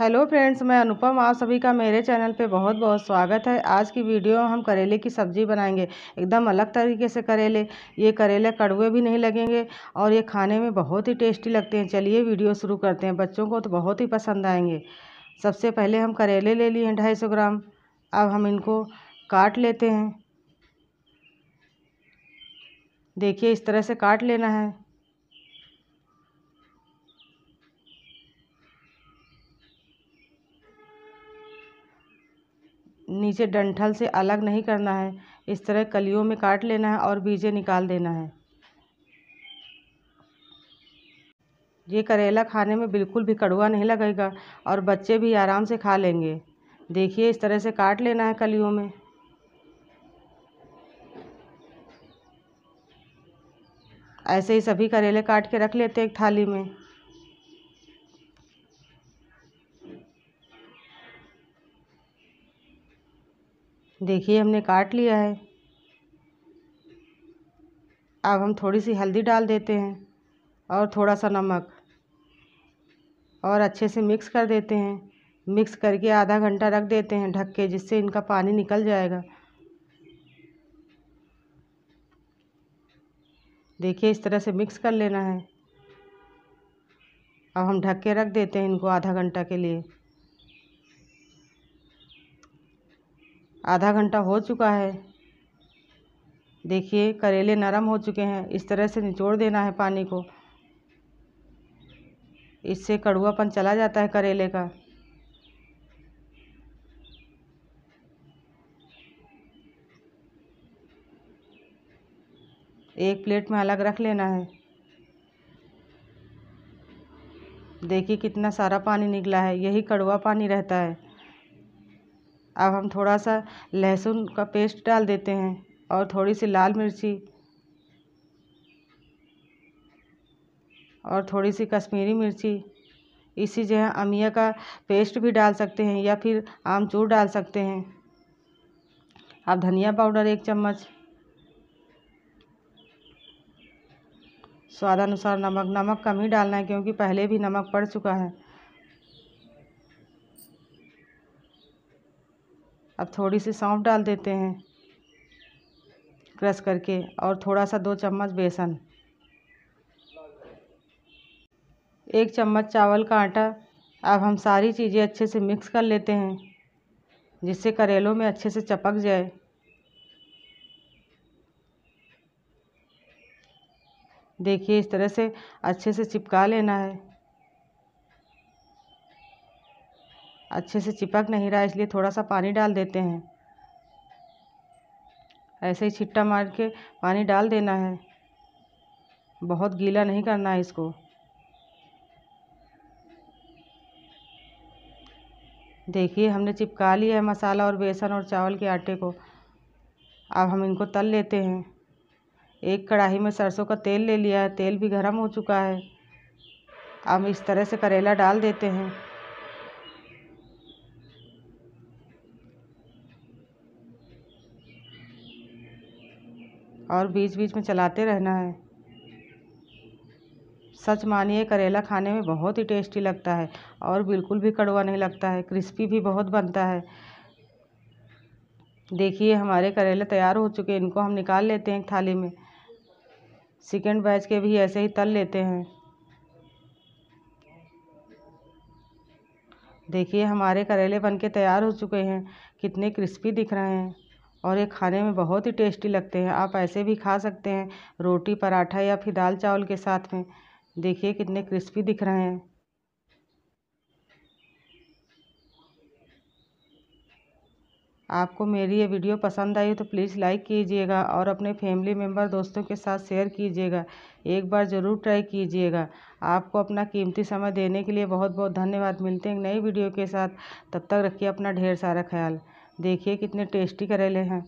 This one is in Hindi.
हेलो फ्रेंड्स मैं अनुपम आप सभी का मेरे चैनल पे बहुत बहुत स्वागत है आज की वीडियो हम करेले की सब्ज़ी बनाएंगे एकदम अलग तरीके से करेले ये करेले कड़वे भी नहीं लगेंगे और ये खाने में बहुत ही टेस्टी लगते हैं चलिए वीडियो शुरू करते हैं बच्चों को तो बहुत ही पसंद आएंगे सबसे पहले हम करेले ले लिए हैं ढाई सौ ग्राम अब हम इनको काट लेते हैं देखिए इस तरह से काट लेना है नीचे डंठल से अलग नहीं करना है इस तरह कलियों में काट लेना है और बीजे निकाल देना है ये करेला खाने में बिल्कुल भी कड़वा नहीं लगेगा और बच्चे भी आराम से खा लेंगे देखिए इस तरह से काट लेना है कलियों में ऐसे ही सभी करेले काट के रख लेते हैं एक थाली में देखिए हमने काट लिया है अब हम थोड़ी सी हल्दी डाल देते हैं और थोड़ा सा नमक और अच्छे से मिक्स कर देते हैं मिक्स करके आधा घंटा रख देते हैं ढक के जिससे इनका पानी निकल जाएगा देखिए इस तरह से मिक्स कर लेना है अब हम ढक के रख देते हैं इनको आधा घंटा के लिए आधा घंटा हो चुका है देखिए करेले नरम हो चुके हैं इस तरह से निचोड़ देना है पानी को इससे कड़ुआपन चला जाता है करेले का एक प्लेट में अलग रख लेना है देखिए कितना सारा पानी निकला है यही कड़वा पानी रहता है अब हम थोड़ा सा लहसुन का पेस्ट डाल देते हैं और थोड़ी सी लाल मिर्ची और थोड़ी सी कश्मीरी मिर्ची इसी जगह अमिया का पेस्ट भी डाल सकते हैं या फिर आमचूर डाल सकते हैं आप धनिया पाउडर एक चम्मच स्वादानुसार नमक नमक कम ही डालना है क्योंकि पहले भी नमक पड़ चुका है अब थोड़ी सी सौंफ डाल देते हैं क्रश करके और थोड़ा सा दो चम्मच बेसन एक चम्मच चावल का आटा अब हम सारी चीज़ें अच्छे से मिक्स कर लेते हैं जिससे करेलों में अच्छे से चपक जाए देखिए इस तरह से अच्छे से चिपका लेना है अच्छे से चिपक नहीं रहा इसलिए थोड़ा सा पानी डाल देते हैं ऐसे ही छिट्टा मार के पानी डाल देना है बहुत गीला नहीं करना है इसको देखिए हमने चिपका लिया है मसाला और बेसन और चावल के आटे को अब हम इनको तल लेते हैं एक कढ़ाई में सरसों का तेल ले लिया है तेल भी गर्म हो चुका है अब इस तरह से करेला डाल देते हैं और बीच बीच में चलाते रहना है सच मानिए करेला खाने में बहुत ही टेस्टी लगता है और बिल्कुल भी कड़वा नहीं लगता है क्रिस्पी भी बहुत बनता है देखिए हमारे करेले तैयार हो चुके हैं इनको हम निकाल लेते हैं थाली में सेकेंड बैच के भी ऐसे ही तल लेते हैं देखिए हमारे करेले बनके तैयार हो चुके हैं कितने क्रिस्पी दिख रहे हैं और ये खाने में बहुत ही टेस्टी लगते हैं आप ऐसे भी खा सकते हैं रोटी पराठा या फिर दाल चावल के साथ में देखिए कितने क्रिस्पी दिख रहे हैं आपको मेरी ये वीडियो पसंद आई तो प्लीज़ लाइक कीजिएगा और अपने फैमिली मेम्बर दोस्तों के साथ शेयर कीजिएगा एक बार ज़रूर ट्राई कीजिएगा आपको अपना कीमती समय देने के लिए बहुत बहुत धन्यवाद मिलते हैं नई वीडियो के साथ तब तक रखिए अपना ढेर सारा ख्याल देखिए कितने टेस्टी करेले हैं